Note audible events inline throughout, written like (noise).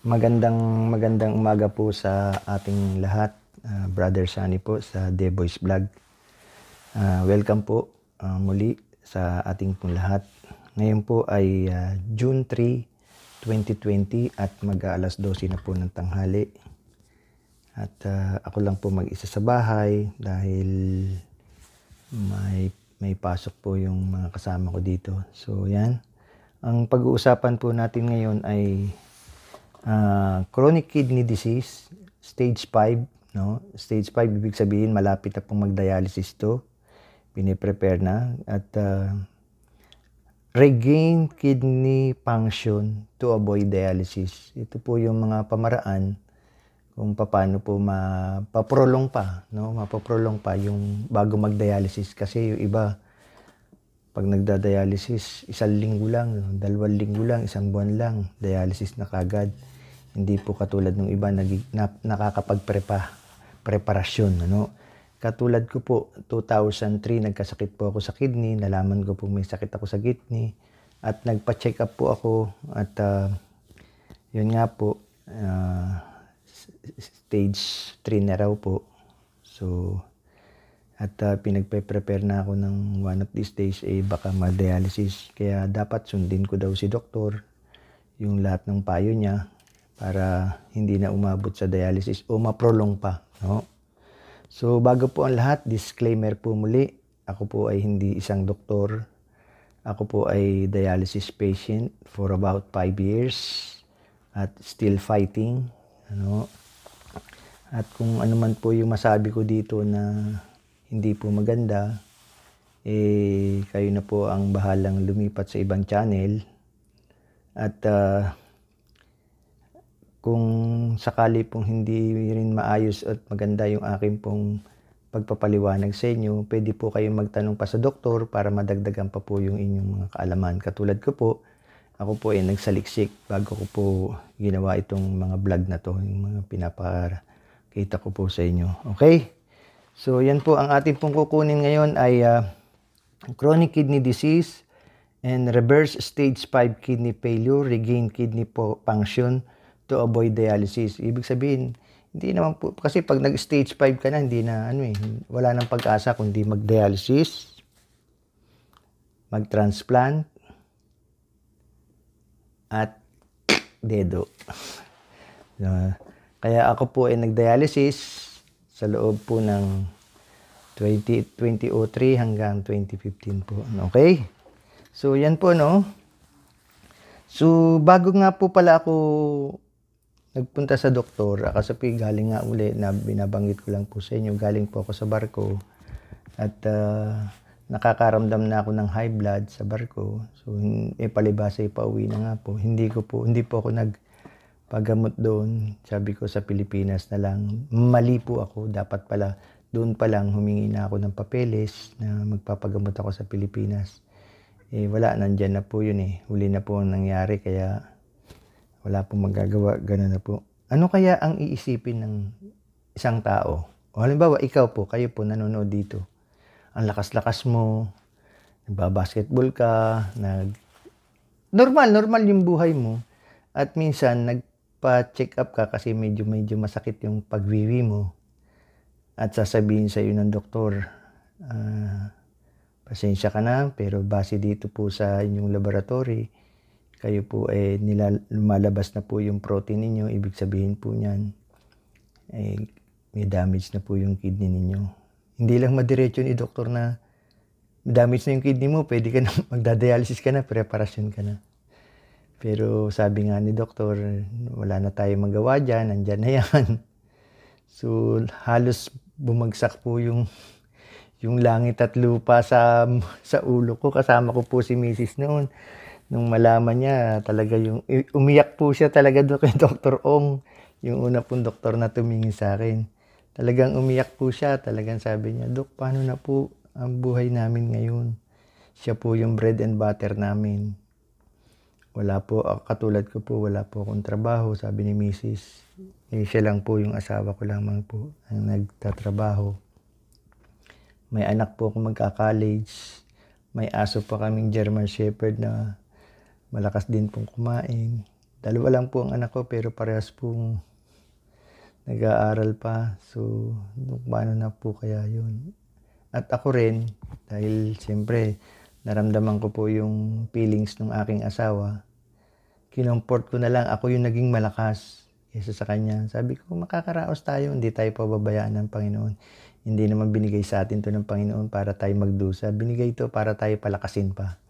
Magandang magandang umaga po sa ating lahat. Uh, Brother Sunny po sa The Voice Vlog. Uh, welcome po uh, muli sa ating pong lahat. Ngayon po ay uh, June 3, 2020 at mag-aalas 12 na po ng tanghali. At uh, ako lang po mag-isa sa bahay dahil may may pasok po yung mga kasama ko dito. So yan. Ang pag-uusapan po natin ngayon ay uh, chronic kidney disease, stage 5, no? Stage 5 ibig sabihin malapit na pong magdialysis to. Pine-prepare na at uh, regain kidney function to avoid dialysis. Ito po yung mga pamaraan kung paano po mapaprolong pa, no? Mapaprolong pa yung bago magdialysis kasi yung iba pag nagda-dialysis, isang linggo lang, dalawang linggo lang, isang buwan lang, dialysis na kagad. Hindi po katulad ng iba nag, na, nakakapag-prepa, preparasyon. Ano? Katulad ko po, 2003 nagkasakit po ako sa kidney, nalaman ko po may sakit ako sa kidney at nagpa-check up po ako at uh, yun nga po, uh, stage 3 na raw po. So, at uh, pinagpe-prepare na ako ng one of these days eh baka ma-dialysis. Kaya dapat sundin ko daw si doktor yung lahat ng payo niya para hindi na umabot sa dialysis o ma-prolong pa. No? So bago po ang lahat, disclaimer po muli. Ako po ay hindi isang doktor. Ako po ay dialysis patient for about 5 years at still fighting. Ano? At kung ano man po yung masabi ko dito na hindi po maganda, eh, kayo na po ang bahalang lumipat sa ibang channel. At uh, kung sakali pong hindi rin maayos at maganda yung akin pong pagpapaliwanag sa inyo, pwede po kayong magtanong pa sa doktor para madagdagan pa po yung inyong mga kaalaman. Katulad ko po, ako po ay nagsaliksik bago ko po ginawa itong mga vlog na to, yung mga pinapakita ko po sa inyo. Okay? So yan po ang atin pong kukunin ngayon ay uh, chronic kidney disease and reverse stage 5 kidney failure, regain kidney po function to avoid dialysis. Ibig sabihin, hindi naman po, kasi pag nag-stage 5 ka na, hindi na ano eh, wala nang pag-asa kundi mag-dialysis, mag-transplant, at dedo. Uh, (laughs) kaya ako po ay nag-dialysis sa loob po ng 20, 2003 hanggang 2015 po. Okay? So, yan po, no? So, bago nga po pala ako nagpunta sa doktor, ah, kasapi galing nga uli na binabanggit ko lang po sa inyo, galing po ako sa barko at uh, nakakaramdam na ako ng high blood sa barko. So, eh, palibasay pa uwi na nga po. Hindi ko po, hindi po ako nag paggamot doon, sabi ko sa Pilipinas na lang, mali po ako, dapat pala, doon pa lang humingi na ako ng papeles na magpapagamot ako sa Pilipinas. Eh wala, nandyan na po yun eh. Huli na po ang nangyari, kaya wala pong magagawa, ganun na po. Ano kaya ang iisipin ng isang tao? O halimbawa, ikaw po, kayo po nanonood dito. Ang lakas-lakas mo, nagbabasketball ka, nag... Normal, normal yung buhay mo. At minsan, nag, pa-check up ka kasi medyo medyo masakit yung pagwiwi mo at sasabihin sa iyo ng doktor uh, pasensya ka na pero base dito po sa inyong laboratory kayo po eh nila, lumalabas na po yung protein ninyo ibig sabihin po niyan eh may damage na po yung kidney ninyo hindi lang madiretso ni doktor na damage na yung kidney mo pwede ka na (laughs) magdadialysis ka na preparasyon ka na pero sabi nga ni doktor, wala na tayo magawa dyan, nandyan na yan. (laughs) So halos bumagsak po yung yung langit at lupa sa sa ulo ko kasama ko po si Mrs. noon nung malaman niya talaga yung umiyak po siya talaga doon kay Dr. Ong yung una pong doktor na tumingin sa akin talagang umiyak po siya talagang sabi niya dok paano na po ang buhay namin ngayon siya po yung bread and butter namin wala po, ah, katulad ko po, wala po akong trabaho, sabi ni Mrs. Eh, siya lang po, yung asawa ko lamang po, ang nagtatrabaho. May anak po akong magka-college. May aso pa kaming German Shepherd na malakas din pong kumain. Dalawa lang po ang anak ko pero parehas pong nag-aaral pa. So, paano na po kaya yun? At ako rin, dahil siyempre, Naramdaman ko po yung feelings ng aking asawa. Kinomport ko na lang, ako yung naging malakas kaysa sa kanya. Sabi ko, makakaraos tayo, hindi tayo pababayaan ng Panginoon. Hindi naman binigay sa atin to ng Panginoon para tayo magdusa. Binigay to para tayo palakasin pa.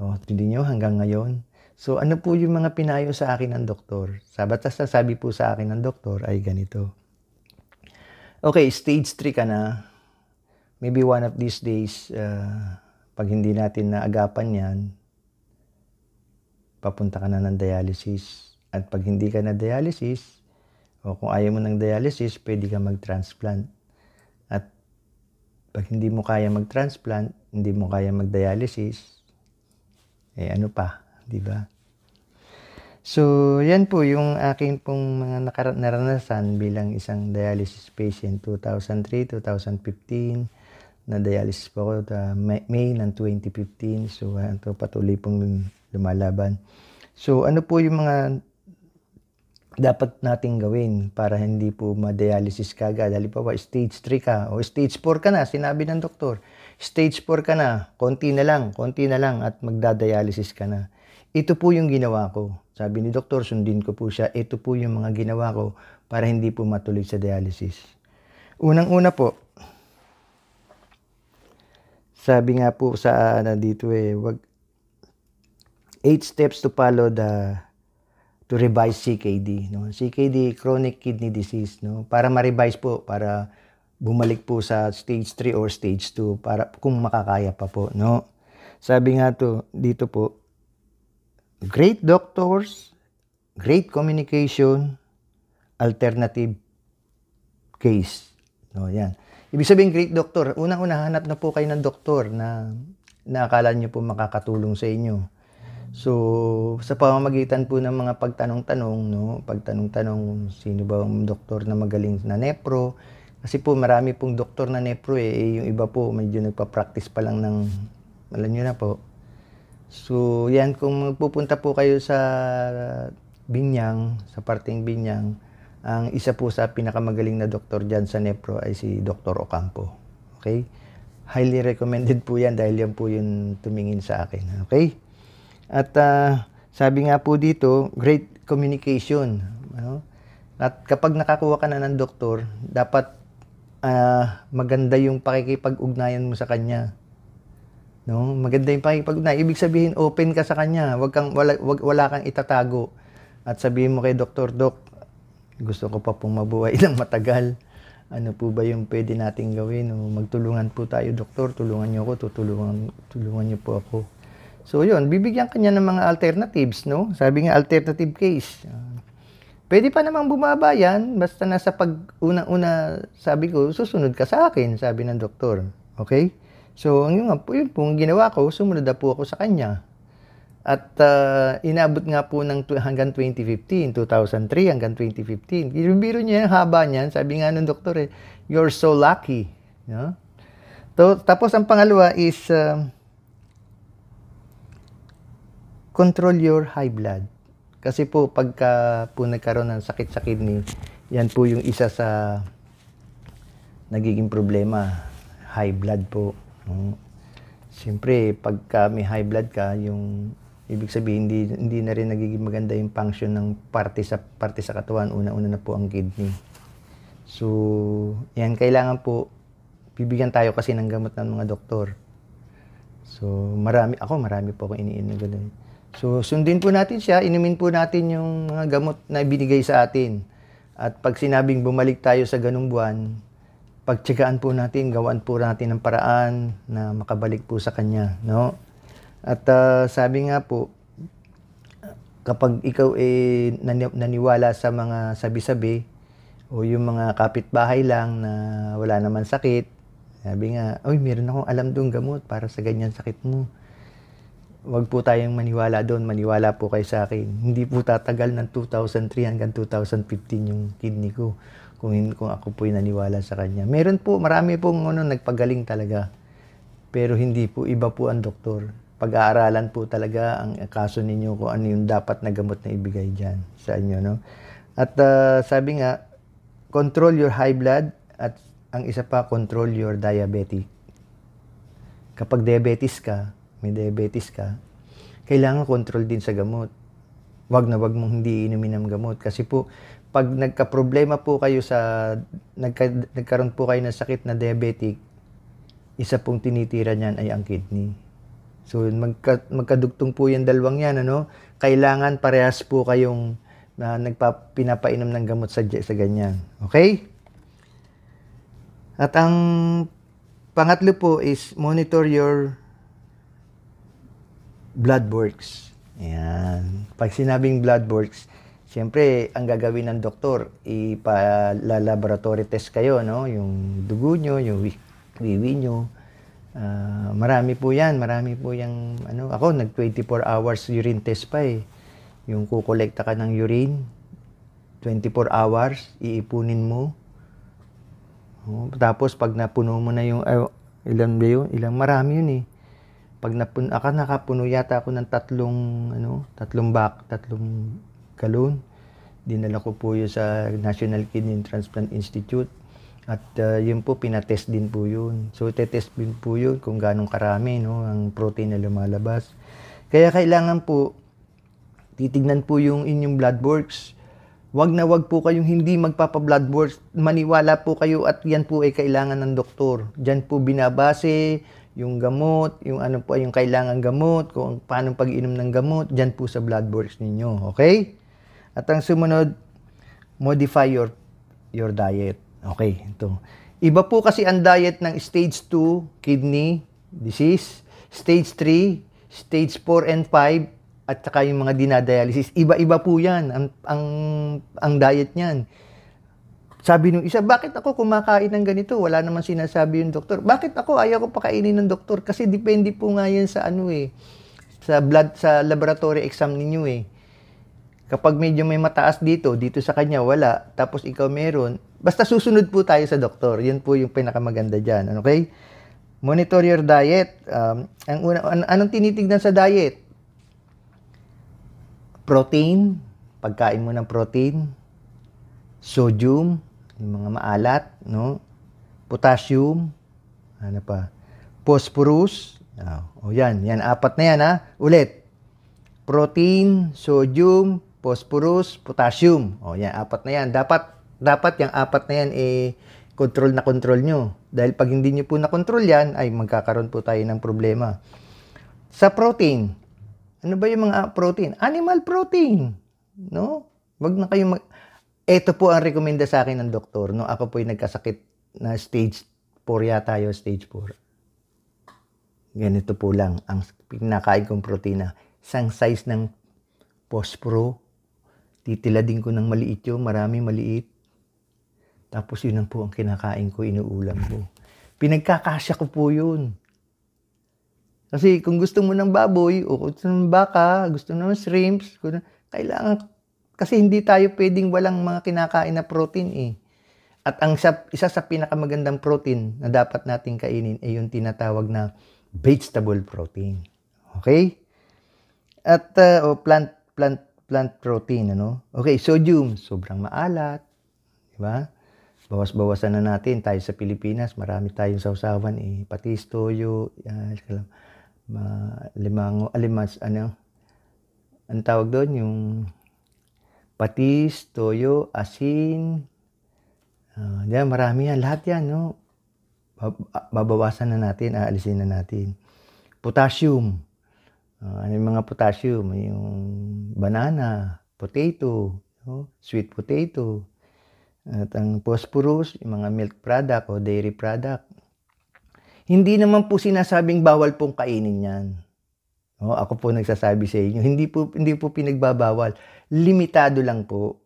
O, hindi nyo hanggang ngayon. So, ano po yung mga pinayo sa akin ng doktor? Sa batas sabi po sa akin ng doktor ay ganito. Okay, stage 3 ka na. Maybe one of these days, uh, pag hindi natin naagapan yan, papunta ka na ng dialysis. At pag hindi ka na dialysis, o kung ayaw mo ng dialysis, pwede ka mag-transplant. At pag hindi mo kaya mag-transplant, hindi mo kaya mag-dialysis, eh ano pa, di ba? So, yan po yung aking pong mga naranasan bilang isang dialysis patient 2003, 2015, na-dialysis po ako ta May, May ng 2015. So, uh, ito patuloy pong lumalaban. So, ano po yung mga dapat nating gawin para hindi po ma-dialysis ka agad. Halimbawa, stage 3 ka o stage 4 ka na, sinabi ng doktor. Stage 4 ka na, konti na lang, konti na lang at magdadialysis ka na. Ito po yung ginawa ko. Sabi ni doktor, sundin ko po siya. Ito po yung mga ginawa ko para hindi po matuloy sa dialysis. Unang-una po, sabi nga po sa ano dito eh, wag 8 steps to follow the to revise CKD, no? CKD chronic kidney disease, no? Para ma-revise po para bumalik po sa stage 3 or stage 2 para kung makakaya pa po, no? Sabi nga to dito po, great doctors, great communication, alternative case. No, yan. Ibig sabihin, great doctor, unang-una hanap na po kayo ng doktor na, na akala nyo po makakatulong sa inyo. So, sa pamamagitan po ng mga pagtanong-tanong, no? pagtanong-tanong, sino ba ang doktor na magaling na nepro? Kasi po, marami pong doktor na nepro eh. eh yung iba po, medyo nagpa-practice pa lang ng, alam nyo na po. So, yan, kung magpupunta po kayo sa Binyang, sa parting Binyang, ang isa po sa pinakamagaling na doktor dyan sa Nepro ay si Dr. Ocampo. Okay? Highly recommended po yan dahil yan po yung tumingin sa akin. Okay? At uh, sabi nga po dito, great communication. No? At kapag nakakuha ka na ng doktor, dapat uh, maganda yung pakikipag-ugnayan mo sa kanya. No? Maganda yung pakikipag-ugnayan. Ibig sabihin, open ka sa kanya. Wag kang, wala, wag, wala kang itatago. At sabihin mo kay Dr. Doc, gusto ko pa pong mabuhay (laughs) ng matagal. Ano po ba yung pwede nating gawin? O magtulungan po tayo, doktor. Tulungan niyo ako, tutulungan, tulungan niyo po ako. So, yun. Bibigyan kanya ng mga alternatives, no? Sabi nga, alternative case. Pwede pa namang bumaba yan, basta nasa pag-una-una, sabi ko, susunod ka sa akin, sabi ng doktor. Okay? So, ang yun, yun po, ang ginawa ko, sumunod na po ako sa kanya. At uh, ah, inabot nga po ng hanggang 2015, 2003 hanggang 2015. Biro-biro niya yung haba niyan. Sabi nga nung doktor eh, you're so lucky. No? So, tapos ang pangalawa is uh, control your high blood. Kasi po pagka po nagkaroon ng sakit sa kidney, yan po yung isa sa nagiging problema. High blood po. No? Siyempre, pagka may high blood ka, yung Ibig sabihin, hindi, hindi na rin nagiging maganda yung function ng parte sa, parte sa katawan. Una-una na po ang kidney. So, yan, kailangan po, bibigyan tayo kasi ng gamot ng mga doktor. So, marami, ako marami po akong iniinom ganun. So, sundin po natin siya, inumin po natin yung mga gamot na ibinigay sa atin. At pag sinabing bumalik tayo sa ganung buwan, pagtsagaan po natin, gawan po natin ng paraan na makabalik po sa kanya, no? At uh, sabi nga po, kapag ikaw ay eh, naniwala sa mga sabi-sabi o yung mga kapitbahay lang na wala naman sakit, sabi nga, oy, meron akong alam doon gamot para sa ganyan sakit mo. Huwag po tayong maniwala doon, maniwala po kayo sa akin. Hindi po tatagal ng 2003 hanggang 2015 yung kidney ko kung, kung ako po'y naniwala sa kanya. Meron po, marami pong ano, nagpagaling talaga. Pero hindi po, iba po ang doktor pag-aaralan po talaga ang kaso ninyo kung ano yung dapat na gamot na ibigay dyan sa inyo. No? At uh, sabi nga, control your high blood at ang isa pa, control your diabetic. Kapag diabetes ka, may diabetes ka, kailangan control din sa gamot. Wag na wag mong hindi inumin ng gamot. Kasi po, pag nagka-problema po kayo sa, nagka, nagkaroon po kayo ng sakit na diabetic, isa pong tinitira niyan ay ang kidney. So magka, magkadugtong po yung dalawang yan. Ano? Kailangan parehas po kayong na uh, nagpapinapainom ng gamot sa, sa ganyan. Okay? At ang pangatlo po is monitor your blood works. Ayan. Pag sinabing blood works, siyempre, ang gagawin ng doktor, ipa laboratory test kayo, no? Yung dugo nyo, yung wiwi nyo, Uh, marami po yan, marami po yung, ano, ako nag 24 hours urine test pa eh. Yung kukolekta ka ng urine, 24 hours, iipunin mo. Oh, tapos pag napuno mo na yung, ay, ilan ba yun? Ilang marami yun eh. Pag napuno, ako nakapuno yata ako ng tatlong, ano, tatlong back, tatlong galon. Dinala ko po yun sa National Kidney Transplant Institute at uh, yun po, pinatest din po yun. So, tetest din po yun kung ganong karami no, ang protein na lumalabas. Kaya kailangan po, titignan po yung inyong blood works. Huwag na huwag po kayong hindi magpapa-blood works. Maniwala po kayo at yan po ay kailangan ng doktor. Diyan po binabase yung gamot, yung ano po ay yung kailangan gamot, kung paano pag-inom ng gamot, diyan po sa blood works ninyo. Okay? At ang sumunod, modify your your diet. Okay, ito. Iba po kasi ang diet ng stage 2 kidney disease, stage 3, stage 4 and 5, at saka yung mga dinadialysis. Iba-iba po yan, ang, ang, ang diet niyan. Sabi nung isa, bakit ako kumakain ng ganito? Wala naman sinasabi yung doktor. Bakit ako ayaw ko pakainin ng doktor? Kasi depende po nga yan sa ano eh, sa blood, sa laboratory exam ninyo eh. Kapag medyo may mataas dito, dito sa kanya wala, tapos ikaw meron, basta susunod po tayo sa doktor. Yun po yung pinakamaganda dyan. Ano, okay? Monitor your diet. Um, ang una, an- anong tinitignan sa diet? Protein. Pagkain mo ng protein. Sodium. Yung mga maalat. No? Potassium. Ano pa? Phosphorus. Oh, yan. Yan, apat na yan ha. Ulit protein, sodium, phosphorus, potassium. O oh, yan, apat na yan. Dapat, dapat yung apat na yan eh, control na control nyo. Dahil pag hindi nyo po na-control yan, ay magkakaroon po tayo ng problema. Sa protein, ano ba yung mga protein? Animal protein. No? Wag na kayong mag... Ito po ang rekomenda sa akin ng doktor. No? Ako po yung nagkasakit na stage 4 yata yun, stage 4. Ganito po lang ang pinakain kong protina. Sang size ng phosphorus din ko ng maliit yun, marami maliit. Tapos yun ang po ang kinakain ko, inuulam ko. Pinagkakasya ko po yun. Kasi kung gusto mo ng baboy, o gusto ng baka, gusto mo ng shrimps, kailangan, kasi hindi tayo pwedeng walang mga kinakain na protein eh. At ang isa, sa pinakamagandang protein na dapat natin kainin ay yung tinatawag na vegetable protein. Okay? At uh, plant plant plant protein, ano? Okay, sodium, sobrang maalat, di ba? Bawas-bawasan na natin tayo sa Pilipinas, marami tayong sausawan, eh, patis, toyo, uh, uh, limango, alimas, ah, ano, ang tawag doon, yung patis, toyo, asin, uh, ah, yan, marami yan, lahat yan, no? Babawasan na natin, aalisin na natin. Potassium, Uh, ano yung mga potassium? Yung banana, potato, no? sweet potato. At ang phosphorus, yung mga milk product o dairy product. Hindi naman po sinasabing bawal pong kainin yan. No, ako po nagsasabi sa inyo, hindi po, hindi po pinagbabawal. Limitado lang po.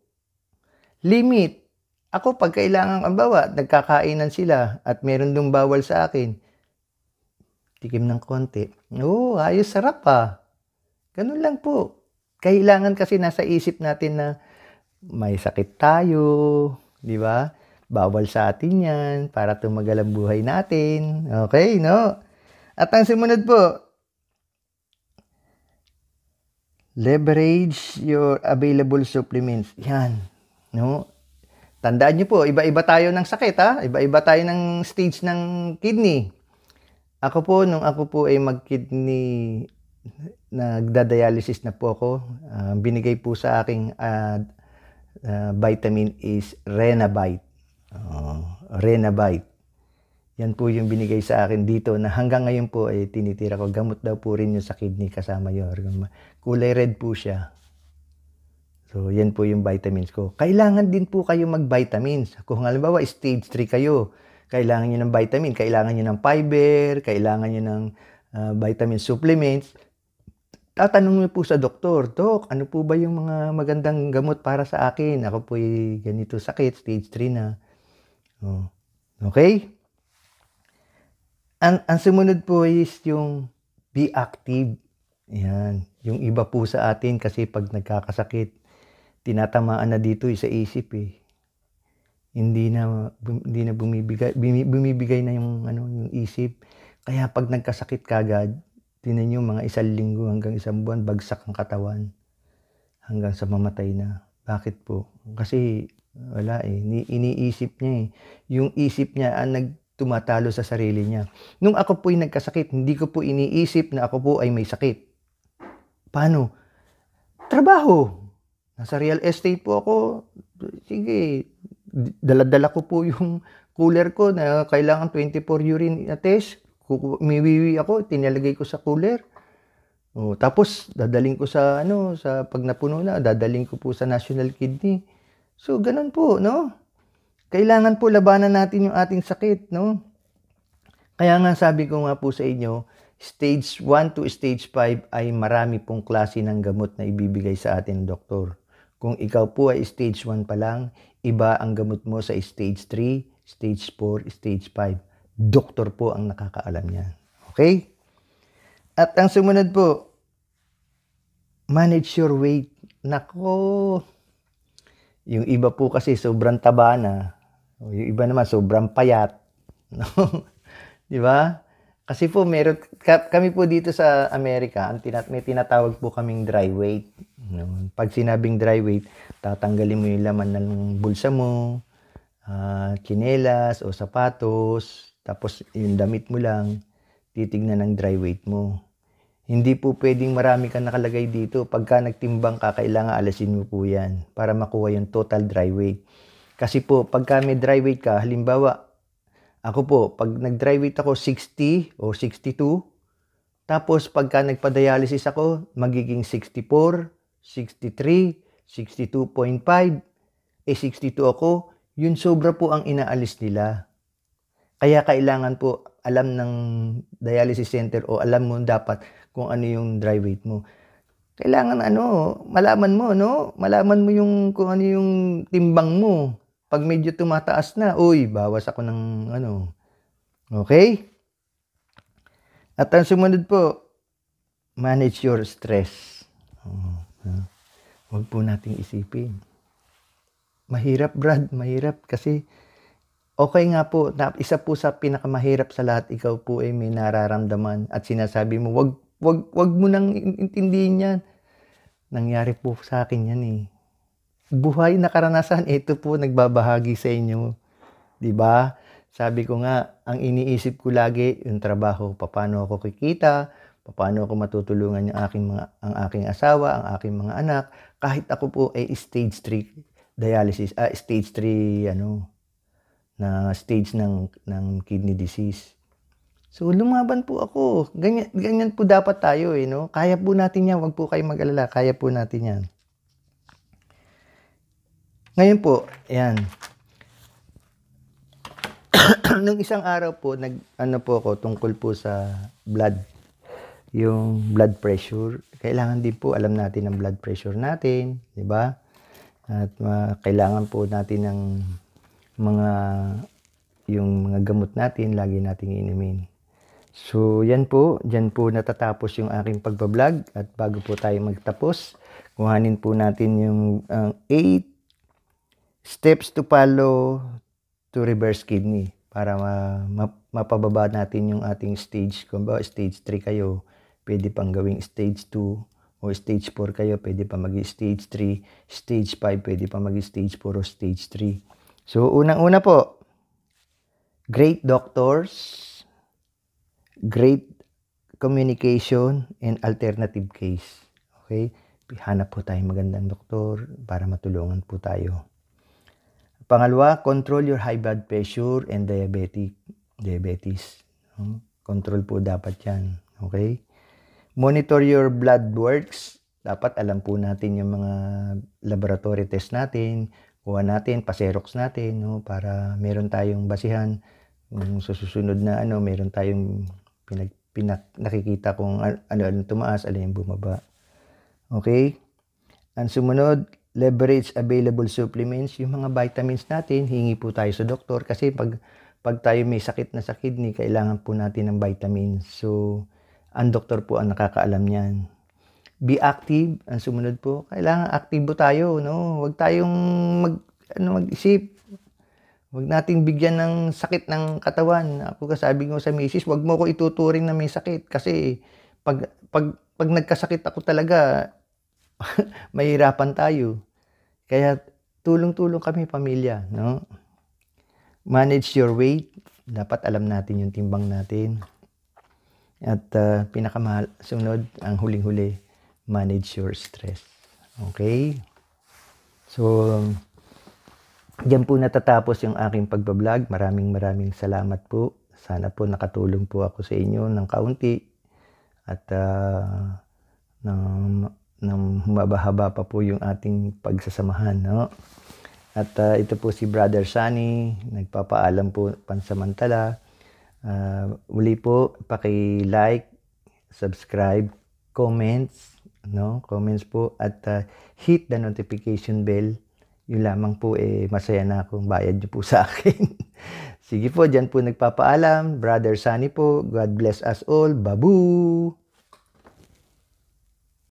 Limit. Ako, pag kailangan, ang bawa, nagkakainan sila at meron dong bawal sa akin, tikim ng konti. Oo, oh, ayos sarap ah. Ganun lang po. Kailangan kasi nasa isip natin na may sakit tayo, di ba? Bawal sa atin yan para tumagal ang buhay natin. Okay, no? At ang sumunod po, leverage your available supplements. Yan, no? Tandaan niyo po, iba-iba tayo ng sakit, ha? Iba-iba tayo ng stage ng kidney. Ako po, nung ako po ay mag-kidney, nagdadialysis na po ako, uh, binigay po sa aking uh, uh, vitamin is Renabite. Uh, Renabite. Yan po yung binigay sa akin dito na hanggang ngayon po ay eh, tinitira ko. Gamot daw po rin yung sa kidney kasama yun. Kulay red po siya. So, yan po yung vitamins ko. Kailangan din po kayo mag-vitamins. Kung halimbawa, stage 3 kayo, kailangan nyo ng vitamin, kailangan nyo ng fiber, kailangan nyo ng uh, vitamin supplements. Tatanong nyo po sa doktor, Dok, ano po ba yung mga magandang gamot para sa akin? Ako po ganito sakit, stage 3 na. Oh. Okay? Ang, ang sumunod po is yung be active. Yan. Yung iba po sa atin kasi pag nagkakasakit, tinatamaan na dito eh, sa isip eh hindi na hindi na bumibigay bumibigay na yung ano yung isip kaya pag nagkasakit kagad tinan niyo mga isang linggo hanggang isang buwan bagsak ang katawan hanggang sa mamatay na bakit po kasi wala eh Ni, iniisip niya eh yung isip niya ang nag tumatalo sa sarili niya. Nung ako po'y nagkasakit, hindi ko po iniisip na ako po ay may sakit. Paano? Trabaho. Nasa real estate po ako. Sige, daladala ko po yung cooler ko na kailangan 24 urine uh, test. Umiwiwi ako, tinalagay ko sa cooler. O, oh, tapos dadaling ko sa ano sa pag napuno na, dadaling ko po sa National Kidney. So ganun po, no? Kailangan po labanan natin yung ating sakit, no? Kaya nga sabi ko nga po sa inyo, stage 1 to stage 5 ay marami pong klase ng gamot na ibibigay sa atin doktor. Kung ikaw po ay stage 1 pa lang, Iba ang gamot mo sa stage 3, stage 4, stage 5. Doktor po ang nakakaalam niya. Okay? At ang sumunod po, manage your weight. Nako, yung iba po kasi sobrang taba na. Yung iba naman sobrang payat. (laughs) di ba? Kasi po, meron, ka, kami po dito sa Amerika, ang tinat, may tinatawag po kaming dry weight. Pag sinabing dry weight, tatanggalin mo yung laman ng bulsa mo, uh, chinelas o sapatos, tapos yung damit mo lang, titignan ng dry weight mo. Hindi po pwedeng marami kang nakalagay dito. Pagka nagtimbang ka, kailangan alasin mo po yan para makuha yung total dry weight. Kasi po, pagka may dry weight ka, halimbawa, ako po, pag nag-dry weight ako 60 o 62, tapos pagka nagpa-dialysis ako, magiging 64, 63, 62.5, eh 62 ako, yun sobra po ang inaalis nila. Kaya kailangan po alam ng dialysis center o alam mo dapat kung ano yung dry weight mo. Kailangan ano, malaman mo, no? Malaman mo yung kung ano yung timbang mo. Pag medyo tumataas na, uy, bawas ako ng ano. Okay? At ang sumunod po, manage your stress. Oh, huwag po nating isipin. Mahirap, Brad. Mahirap kasi okay nga po. Isa po sa pinakamahirap sa lahat, ikaw po ay may nararamdaman at sinasabi mo, wag, wag, wag mo nang intindihin yan. Nangyari po sa akin yan eh buhay na karanasan, ito po nagbabahagi sa inyo. 'Di ba? Sabi ko nga, ang iniisip ko lagi yung trabaho, paano ako kikita, paano ako matutulungan yung aking mga ang aking asawa, ang aking mga anak kahit ako po ay stage 3 dialysis, ah, stage 3 ano na stage ng ng kidney disease. So lumaban po ako. Ganyan ganyan po dapat tayo eh no. Kaya po natin 'yan, wag po kayong mag-alala. Kaya po natin 'yan. Ngayon po, ayan. (coughs) Nung isang araw po, nag, ano po ako tungkol po sa blood. Yung blood pressure. Kailangan din po alam natin ang blood pressure natin. di ba? At uh, kailangan po natin ng mga yung mga gamot natin, lagi nating inumin. So, yan po. Diyan po natatapos yung aking pagbablog. At bago po tayo magtapos, kuhanin po natin yung uh, 8 steps to follow to reverse kidney para ma, ma, mapababa natin yung ating stage. Kung ba stage 3 kayo, pwede pang gawing stage 2 o stage 4 kayo, pwede pa mag stage 3, stage 5, pwede pa mag stage 4 o stage 3. So, unang-una po, great doctors, great communication, and alternative case. Okay? Hanap po tayo magandang doktor para matulungan po tayo. Pangalawa, control your high blood pressure and diabetic diabetes. Hmm? Control po dapat yan. Okay? Monitor your blood works. Dapat alam po natin yung mga laboratory test natin. Kuha natin, paserox natin no? para meron tayong basihan. Kung sa susunod na ano, meron tayong pinag, pinak, nakikita kung ano, ano tumaas, ano yung bumaba. Okay? Ang sumunod, leverage available supplements, yung mga vitamins natin, hingi po tayo sa doktor kasi pag, pag tayo may sakit na sa kidney, kailangan po natin ng vitamins. So, ang doktor po ang nakakaalam niyan. Be active, ang sumunod po. Kailangan active po tayo, no? Huwag tayong mag, ano, mag-isip. Huwag nating bigyan ng sakit ng katawan. Ako kasabi ko sa misis, huwag mo ko ituturing na may sakit kasi pag, pag, pag nagkasakit ako talaga, (laughs) mahirapan tayo. Kaya tulong-tulong kami pamilya, no? Manage your weight. Dapat alam natin yung timbang natin. At uh, pinakamahal, sunod, ang huling-huli, manage your stress. Okay? So, diyan po natatapos yung aking pagbablog. Maraming maraming salamat po. Sana po nakatulong po ako sa inyo ng kaunti. At uh, ng nang humaba-haba pa po yung ating pagsasamahan. No? At uh, ito po si Brother Sunny, nagpapaalam po pansamantala. Uh, ah, uli po, paki-like, subscribe, comments, no? Comments po at uh, hit the notification bell. Yun lamang po eh masaya na akong bayad niyo po sa akin. (laughs) Sige po, diyan po nagpapaalam. Brother Sunny po, God bless us all. Babu!